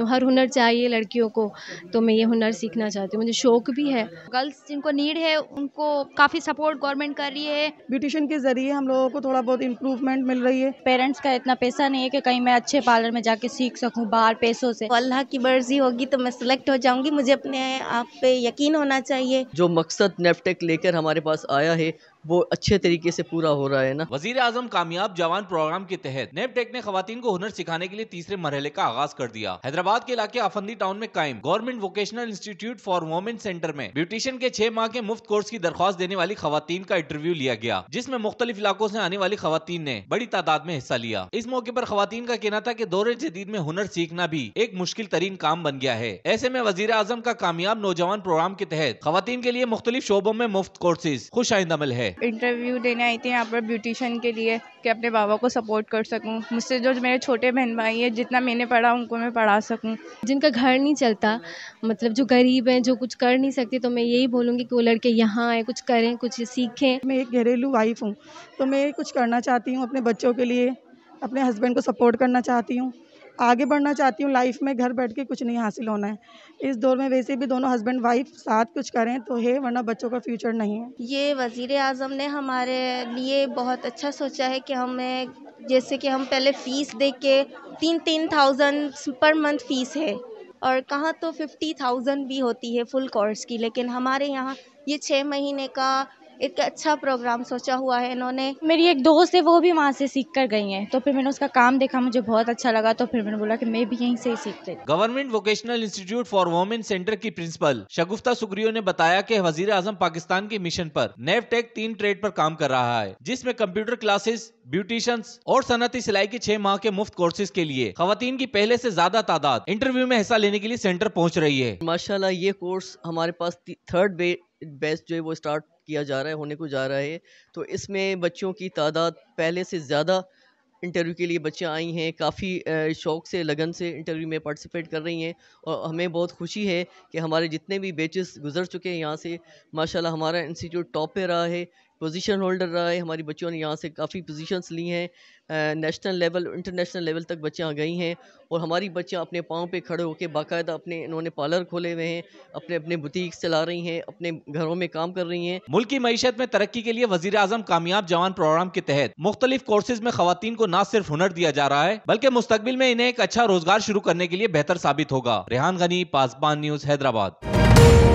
तो हर हुनर चाहिए लड़कियों को तो मैं ये हुनर सीखना चाहती हूँ मुझे शौक भी है गर्ल्स जिनको नीड है उनको काफ़ी सपोर्ट गवर्नमेंट कर रही है ब्यूटिशन के जरिए हम लोगों को थोड़ा बहुत इम्प्रूवमेंट मिल रही है पेरेंट्स का इतना पैसा नहीं है कि कहीं मैं अच्छे पार्लर में जाके सीख सकूँ बाहर पैसों से अल्लाह की मर्जी होगी तो मैं सिलेक्ट हो जाऊंगी मुझे अपने आप पे यकीन होना चाहिए जो मकसद नेपटेक लेकर हमारे पास आया है वो अच्छे तरीके से पूरा हो रहा है ना वजीर आजम कामयाब जवान प्रोग्राम के तहत नेपटेक ने खातन को हुनर सिखाने के लिए तीसरे मरहले का आगाज कर दिया हैदराबाद के इलाके अफंदी टाउन में कायम government vocational institute for women centre में ब्यूटिशियन के छह माह के मुफ्त कोर्स की दरख्वास्त देने वाली खातन का इंटरव्यू लिया गया जिसमे मुख्तलि इलाकों ऐसी आने वाली खातन ने बड़ी तादाद में हिस्सा लिया इस मौके आरोप खातन का कहना था की दौरे जदीद में हुनर सीखना भी एक मुश्किल तरीन काम बन गया है ऐसे में वजीर आजम का कामयाब नौजवान प्रोग्राम के तहत खातन के लिए मुख्तलिफ शोबों में मुफ्त कोर्सेज खुश आइंदमल है इंटरव्यू देने आई थी यहाँ पर ब्यूटिशन के लिए कि अपने बाबा को सपोर्ट कर सकूँ मुझसे जो मेरे छोटे बहन भाई हैं जितना मैंने पढ़ा उनको मैं पढ़ा सकूँ जिनका घर नहीं चलता मतलब जो गरीब हैं जो कुछ कर नहीं सकते तो मैं यही बोलूँगी कि वो लड़के यहाँ आए कुछ करें कुछ सीखें मैं एक घरेलू वाइफ हूँ तो मैं कुछ करना चाहती हूँ अपने बच्चों के लिए अपने हस्बैंड को सपोर्ट करना चाहती हूँ आगे बढ़ना चाहती हूँ लाइफ में घर बैठ के कुछ नहीं हासिल होना है इस दौर में वैसे भी दोनों हस्बैंड वाइफ साथ कुछ करें तो है वरना बच्चों का फ्यूचर नहीं है ये वज़ी अजम ने हमारे लिए बहुत अच्छा सोचा है कि हमें जैसे कि हम पहले फ़ीस दे के तीन तीन थाउजेंड पर मंथ फ़ीस है और कहाँ तो फिफ्टी थाउजेंड भी होती है फुल कोर्स की लेकिन हमारे यहाँ ये छः महीने का एक अच्छा प्रोग्राम सोचा हुआ है इन्होंने मेरी एक दोस्त है वो भी वहाँ से सीख कर गई है तो फिर मैंने उसका काम देखा मुझे बहुत अच्छा लगा तो फिर मैंने बोला कि मैं भी यहीं से ही सीखते government vocational institute for women centre की प्रिंसिपल शगुफ्ता सुग्रियो ने बताया की वजीर आजम पाकिस्तान के मिशन आरोप नेव टेक तीन ट्रेड आरोप काम कर रहा है जिसमे कंप्यूटर क्लासेस ब्यूटिशियंस और सनती सिलाई के छह माह के मुफ्त कोर्सेज के लिए खातन की पहले ऐसी ज्यादा तादाद इंटरव्यू में हिस्सा लेने के लिए सेंटर पहुँच रही है माशाला ये कोर्स हमारे पास थर्ड बेस्ट जो है वो स्टार्ट किया जा रहा है होने को जा रहा है तो इसमें बच्चों की तादाद पहले से ज़्यादा इंटरव्यू के लिए बच्चे आई हैं काफ़ी शौक़ से लगन से इंटरव्यू में पार्टिसिपेट कर रही हैं और हमें बहुत खुशी है कि हमारे जितने भी बैचेस गुजर चुके हैं यहाँ से माशाल्लाह हमारा इंस्टीट्यूट टॉप पे रहा है पोजीशन होल्डर रहा है हमारी बच्चों ने यहाँ से काफ़ी पोजीशंस ली हैं नेशनल लेवल इंटरनेशनल लेवल तक बच्चियाँ गई हैं और हमारी बच्चियाँ अपने पाँव पे खड़े होकर बाकायदा अपने इन्होंने पार्लर खोले हुए हैं अपने अपने बुटीक चला रही हैं अपने घरों में काम कर रही हैं मुल्क की मीशत में तरक्की के लिए वजी अजम कामयाब जवान प्रोग्राम के तहत मुख्तलिफ कोर्सेज में खातन को न सिर्फ हुनर दिया जा रहा है बल्कि मुस्तबिल में इन्हें एक अच्छा रोजगार शुरू करने के लिए बेहतर साबित होगा रेहान गनी पासबान न्यूज हैदराबाद